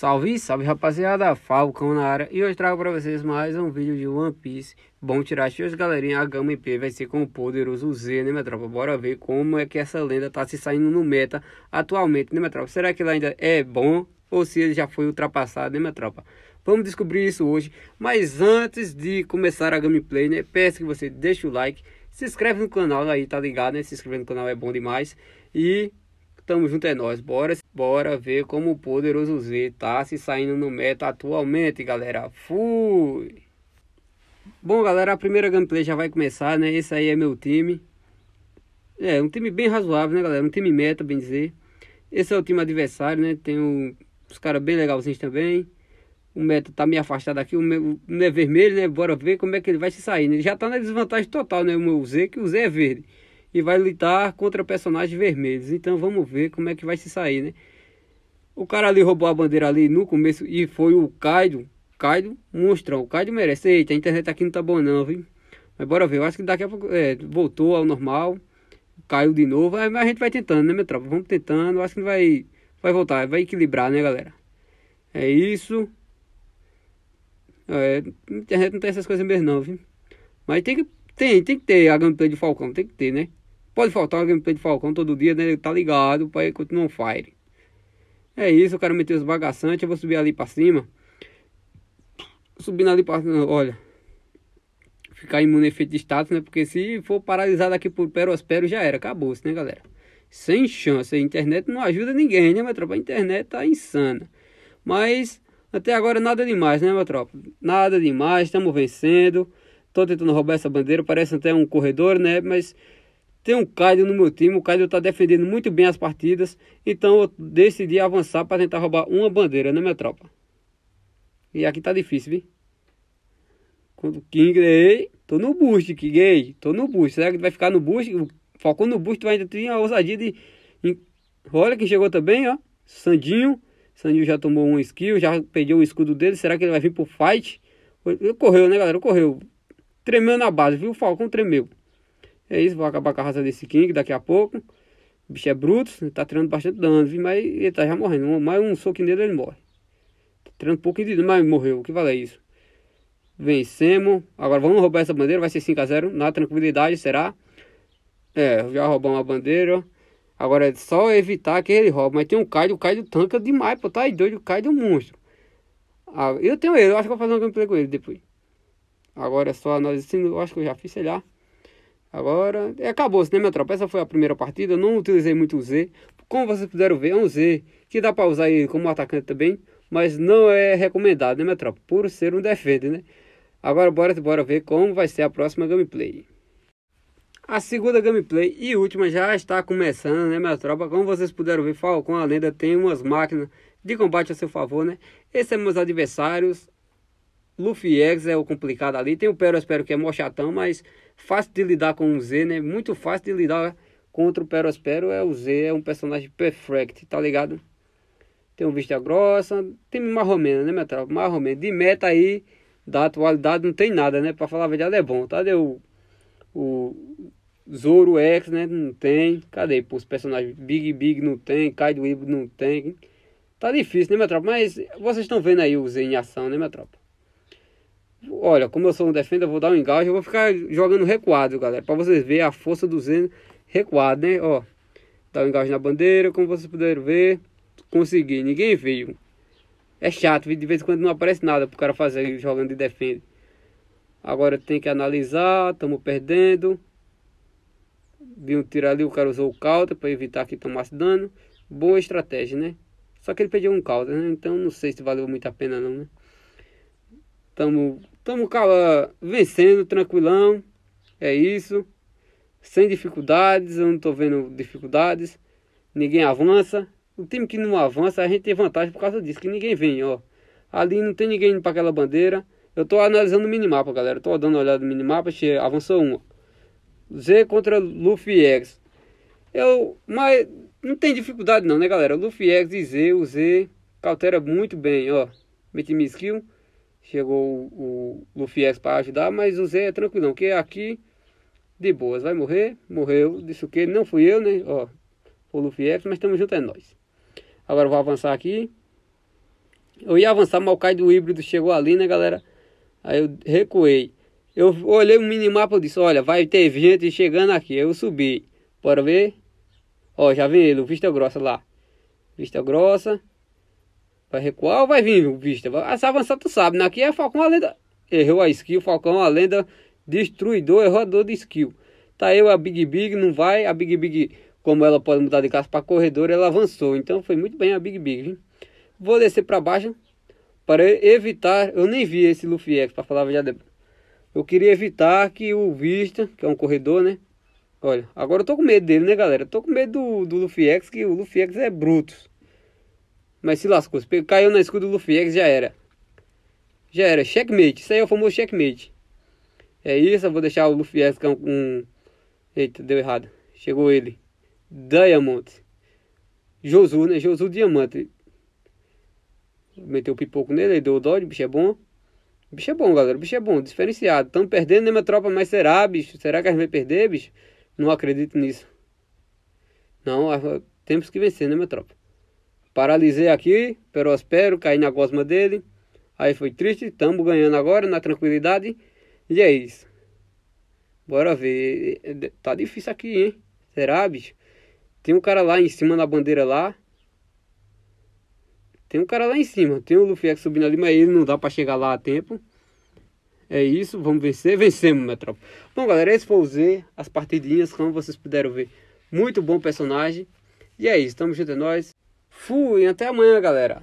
Salve, salve rapaziada, Falcão na área e hoje trago para vocês mais um vídeo de One Piece. Bom tirar hoje galerinha, a gama IP vai ser com o poderoso Z, né minha tropa? Bora ver como é que essa lenda tá se saindo no meta atualmente, né minha tropa? Será que ela ainda é bom ou se ele já foi ultrapassado, né minha tropa? Vamos descobrir isso hoje, mas antes de começar a gameplay, né, peço que você deixe o like, se inscreve no canal aí, tá ligado, né? Se inscrever no canal é bom demais e tamo junto é nós, bora! Bora ver como o poderoso Z tá se saindo no meta atualmente, galera. Fui! Bom, galera, a primeira gameplay já vai começar, né? Esse aí é meu time. É, um time bem razoável, né, galera? Um time meta, bem dizer. Esse é o time adversário, né? Tem um, caras bem legalzinhos também. O meta tá meio afastado aqui. O meu não é vermelho, né? Bora ver como é que ele vai se sair. Né? Ele já tá na desvantagem total, né? O meu Z, que o Z é verde e vai lutar contra personagens vermelhos. Então vamos ver como é que vai se sair, né? O cara ali roubou a bandeira ali no começo e foi o Kaido. Kaido, monstrão. O Kaido merece. Eita, a internet aqui não tá boa não, viu? Mas bora ver. Eu acho que daqui a pouco é, voltou ao normal. Caiu de novo. É, mas a gente vai tentando, né, minha tropa? Vamos tentando. Eu acho que vai, vai voltar. Vai equilibrar, né, galera? É isso. É, internet não tem essas coisas mesmo não, viu? Mas tem que, tem, tem que ter a gameplay de Falcão. Tem que ter, né? Pode faltar o gameplay de Falcão todo dia, né? Tá ligado pra ele continuar um fire. É isso, eu quero meter os bagaçantes. Eu vou subir ali pra cima. Subindo ali pra cima, olha. Ficar imune a efeito de status, né? Porque se for paralisado aqui por perospero, já era. Acabou-se, né, galera? Sem chance. A internet não ajuda ninguém, né, meu tropa? A internet tá insana. Mas até agora nada demais, né, meu tropa? Nada demais, estamos vencendo. Tô tentando roubar essa bandeira, parece até um corredor, né? Mas tem um Caido no meu time, o Caido está defendendo muito bem as partidas, então eu decidi avançar para tentar roubar uma bandeira na minha tropa. E aqui tá difícil, viu? Quando King, ei, tô no boost, King, ei, tô no boost. Será que vai ficar no boost? Falcão no boost, vai ainda tem a ousadia de... Olha quem chegou também, ó, Sandinho. Sandinho já tomou um skill, já perdeu o escudo dele. Será que ele vai vir pro fight? Ele correu, né, galera? Correu. Tremeu na base, viu? O Falcão tremeu. É isso, vou acabar com a raça desse King daqui a pouco. O bicho é bruto, tá tirando bastante dano, viu? mas ele tá já morrendo. Mais um soco nele ele morre. Tá tirando um pouco de dano, mas morreu. O que vale é isso? Vencemos. Agora vamos roubar essa bandeira, vai ser 5x0. Na tranquilidade, será? É, já roubamos a bandeira. Agora é só evitar que ele rouba. Mas tem um Kaido, o Kaido tanca demais, pô. Tá aí doido, o Kaido é um monstro. Ah, eu tenho ele, eu acho que vou fazer um gameplay com ele depois. Agora é só análise, eu acho que eu já fiz, sei lá. Agora, acabou-se, né, minha tropa? Essa foi a primeira partida, não utilizei muito o Z. Como vocês puderam ver, é um Z que dá para usar ele como atacante também, mas não é recomendado, né, minha tropa? Por ser um defende, né? Agora, bora, bora ver como vai ser a próxima gameplay. A segunda gameplay e última já está começando, né, minha tropa? Como vocês puderam ver, Falcão, a lenda tem umas máquinas de combate a seu favor, né? Esses são é meus adversários. Luffy X é o complicado ali. Tem o Pero, espero que é mó chatão, mas fácil de lidar com o Z, né? Muito fácil de lidar contra o Perospero. É o Z, é um personagem perfect, tá ligado? Tem um vista grossa, tem romena, né, minha tropa? romena De meta aí, da atualidade, não tem nada, né? Pra falar a verdade, é bom. Tá? deu o, Zoro X, né? Não tem. Cadê? Pô, os personagens Big Big não tem, Kaido Ibo não tem. Tá difícil, né, minha tropa? Mas vocês estão vendo aí o Z em ação, né, minha tropa? Olha, como eu sou um defender, eu vou dar um engajo, eu vou ficar jogando recuado, galera, para vocês verem a força do Zeno recuado, né? Ó, dá um engajo na bandeira, como vocês puderam ver, consegui, ninguém veio. É chato, de vez em quando não aparece nada pro cara fazer jogando de defende. Agora tem que analisar, estamos perdendo. Vi um tiro ali, o cara usou o counter para evitar que tomasse dano. Boa estratégia, né? Só que ele perdeu um counter, né? Então não sei se valeu muito a pena não, né? tamo tamo, cara vencendo, tranquilão. É isso. Sem dificuldades, eu não estou vendo dificuldades. Ninguém avança. O time que não avança, a gente tem vantagem por causa disso, que ninguém vem, ó. Ali não tem ninguém indo para aquela bandeira. Eu estou analisando o minimapa, galera. Estou dando uma olhada no minimapa, achei, avançou um. Z contra Luffy X. Eu, mas não tem dificuldade não, né, galera? Luffy X e Z, o Z cautela muito bem, ó. Meti minha skill. Chegou o, o Lufies para ajudar, mas o Zé é tranquilão, que aqui de boas, vai morrer, morreu, disse o que, não fui eu, né? Ó, o Lufies, mas estamos juntos é nós. Agora eu vou avançar aqui. Eu ia avançar, mas o Caio do híbrido chegou ali, né, galera? Aí eu recuei. Eu olhei o minimapa e disse, olha, vai ter gente chegando aqui. Eu subi. Bora ver? Ó, já vem ele, o Vista Grossa lá. Vista Grossa. Vai recuar ou vai vir, Vista? Vai, se avançar, tu sabe. Né? Aqui é Falcão a lenda. Errou a skill. Falcão a lenda destruidor, errador de skill. Tá eu, a Big Big, não vai. A Big Big, como ela pode mudar de casa para corredor, ela avançou. Então foi muito bem a Big Big, hein? Vou descer para baixo para evitar. Eu nem vi esse Luffy X, para falar já depois. Eu queria evitar que o Vista, que é um corredor, né? Olha, agora eu tô com medo dele, né, galera? Eu tô com medo do, do Luffy X, que o Luffy X é bruto. Mas se lascou. Se caiu na escudo do Lufiex, já era. Já era. Checkmate. Isso aí é o famoso checkmate. É isso. Eu vou deixar o Lufiex com um... Eita, deu errado. Chegou ele. Diamond. Josu, né? Josu Diamante. Meteu pipoco nele, ele deu o dodge, bicho é bom. Bicho é bom, galera. Bicho é bom, diferenciado. Estamos perdendo, né, minha tropa? Mas será, bicho? Será que a gente vai perder, bicho? Não acredito nisso. Não, temos que vencer, né, minha tropa? Paralisei aqui, perospero, caí na gosma dele. Aí foi triste, estamos ganhando agora na tranquilidade. E é isso. Bora ver. É, é, tá difícil aqui, hein? Será, bicho? Tem um cara lá em cima na bandeira lá. Tem um cara lá em cima. Tem o Luffy subindo ali, mas ele não dá pra chegar lá a tempo. É isso, vamos vencer. Vencemos, minha tropa. Bom, galera, esse foi o Z. As partidinhas, como vocês puderam ver. Muito bom personagem. E é isso, tamo junto, é nóis. Fui, até amanhã, galera.